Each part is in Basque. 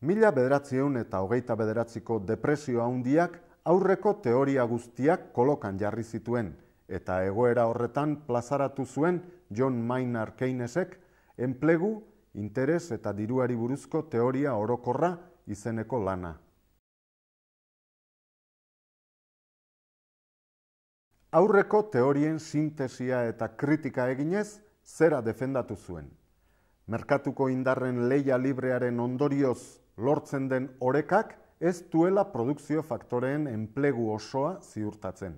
Mila bederatzieun eta hogeita bederatziko depresio handiak aurreko teoria guztiak kolokan jarri zituen, eta egoera horretan plazaratu zuen John Maynard Keynesek enplegu, interes eta diruari buruzko teoria orokorra izeneko lana. Aurreko teorien sintesia eta kritika eginez, zera defendatu zuen. Merkatuko indarren leia librearen ondorioz lortzen den orekak ez duela produkzio faktoreen enplegu osoa ziurtatzen.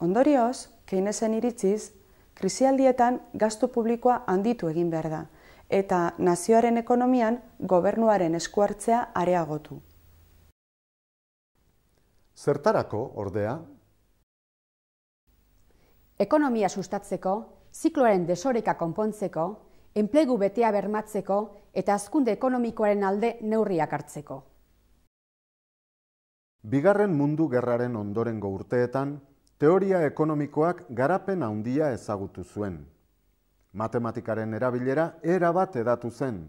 Ondorioz, keinezen iritziz, krizialdietan gastu publikoa handitu egin behar da, eta nazioaren ekonomian gobernuaren eskuartzea areagotu. Zertarako, ordea? Ekonomia sustatzeko, zikloaren desoreka konpontzeko, enplegu betea bermatzeko eta azkunde ekonomikoaren alde neurriak hartzeko. Bigarren mundu gerraren ondorengo urteetan, teoria ekonomikoak garapen handia ezagutu zuen. Matematikaren erabilera era bat edatu zen,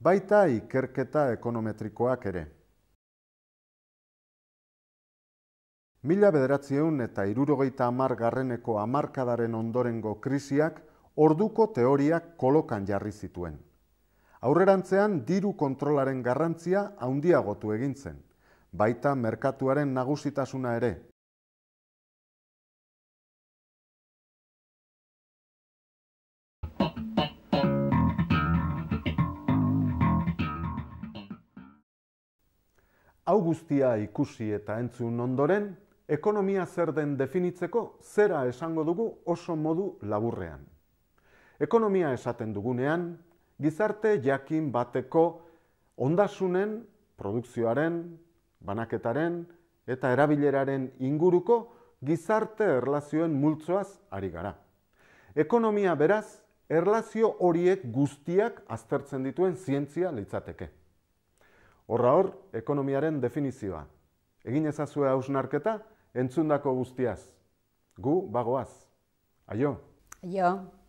baita ikerketa ekonometrikoak ere. Mila bederatzieun eta irurogeita amargarreneko amarkadaren ondorengo krisiak orduko teoriak kolokan jarri zituen. Aurrerantzean diru kontrolaren garrantzia handiagotu egintzen, baita merkatuaren nagusitasuna ere. Hau guztia ikusi eta entzun ondoren, ekonomia zer den definitzeko zera esango dugu oso modu laburrean. Ekonomia esaten dugunean, gizarte jakin bateko ondasunen, produkzioaren, banaketaren eta erabileraren inguruko gizarte erlazioen multzoaz ari gara. Ekonomia beraz, erlazio horiek guztiak aztertzen dituen zientzia litzateke. Horra hor, ekonomiaren definizioa. Egin ezazue hausnarketa, entzundako guztiaz. Gu, bagoaz. Aio? Aio.